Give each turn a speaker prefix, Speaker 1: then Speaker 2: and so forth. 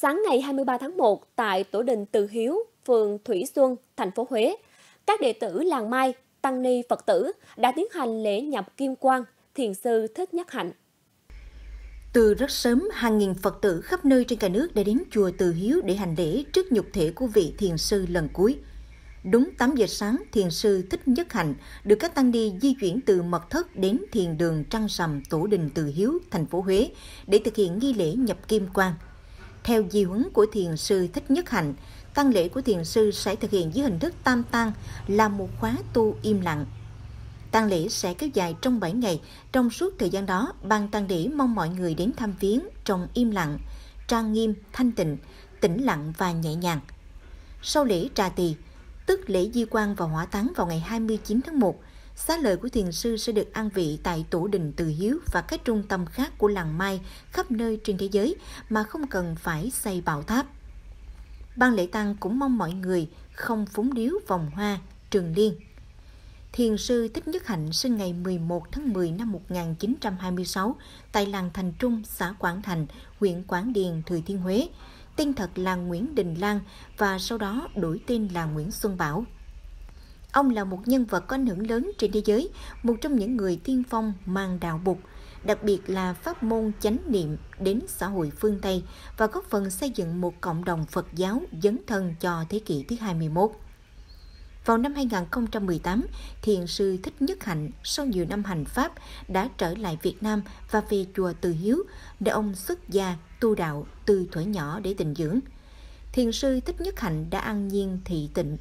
Speaker 1: Sáng ngày 23 tháng 1 tại tổ đình Từ Hiếu, phường Thủy Xuân, thành phố Huế, các đệ tử làng Mai, tăng ni Phật tử đã tiến hành lễ nhập kim quang thiền sư Thích Nhất Hạnh.
Speaker 2: Từ rất sớm, hàng nghìn Phật tử khắp nơi trên cả nước đã đến chùa Từ Hiếu để hành lễ trước nhục thể của vị thiền sư lần cuối. Đúng 8 giờ sáng, thiền sư Thích Nhất Hạnh được các tăng ni di chuyển từ mật thất đến thiền đường Trăng Sầm, Tổ đình Từ Hiếu, thành phố Huế để thực hiện nghi lễ nhập kim quang. Theo di huấn của thiền sư Thích Nhất Hạnh, tăng lễ của thiền sư sẽ thực hiện dưới hình thức tam tăng là một khóa tu im lặng. Tăng lễ sẽ kéo dài trong 7 ngày, trong suốt thời gian đó, ban tăng lễ mong mọi người đến thăm viếng trong im lặng, trang nghiêm, thanh tịnh, tĩnh lặng và nhẹ nhàng. Sau lễ trà tỳ, tức lễ di quan và hỏa táng vào ngày 29 tháng 1, Xá lợi của thiền sư sẽ được an vị tại tổ đình Từ Hiếu và các trung tâm khác của làng Mai khắp nơi trên thế giới mà không cần phải xây bảo tháp. Ban lễ tăng cũng mong mọi người không phúng điếu vòng hoa, trường liên. Thiền sư Thích Nhất Hạnh sinh ngày 11 tháng 10 năm 1926 tại làng Thành Trung, xã Quảng Thành, huyện Quảng Điền, Thừa Thiên Huế. Tên thật là Nguyễn Đình Lan và sau đó đổi tên là Nguyễn Xuân Bảo. Ông là một nhân vật có ảnh hưởng lớn trên thế giới, một trong những người tiên phong mang đạo bục, đặc biệt là pháp môn chánh niệm đến xã hội phương Tây và góp phần xây dựng một cộng đồng Phật giáo dấn thân cho thế kỷ thứ 21. Vào năm 2018, Thiền sư Thích Nhất Hạnh sau nhiều năm hành Pháp đã trở lại Việt Nam và về chùa Từ Hiếu, để ông xuất gia tu đạo từ thuở nhỏ để tình dưỡng. Thiền sư Thích Nhất Hạnh đã ăn nhiên thị tịnh.